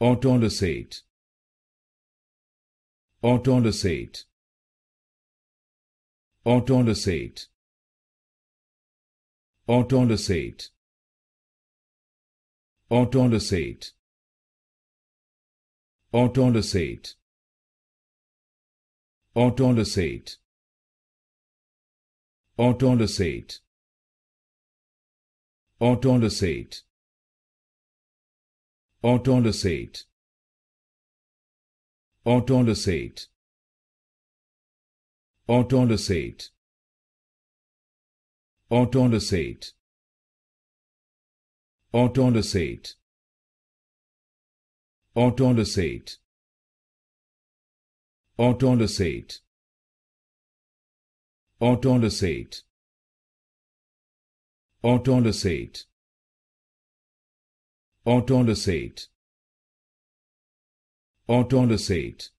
Entends le sait. Entends le sait. Entends le sait. Entends le sait. Entends le sait. Entends le sait. Entends le sait. Entends le sait. Entends le sait. Entends le sait. Entends le sait. Entends le sait. Entends le sait. Entends le sait. Entends le sait. Entends le sait. Entends le sait. Entends le sait. Entends le 7. Entends le 7.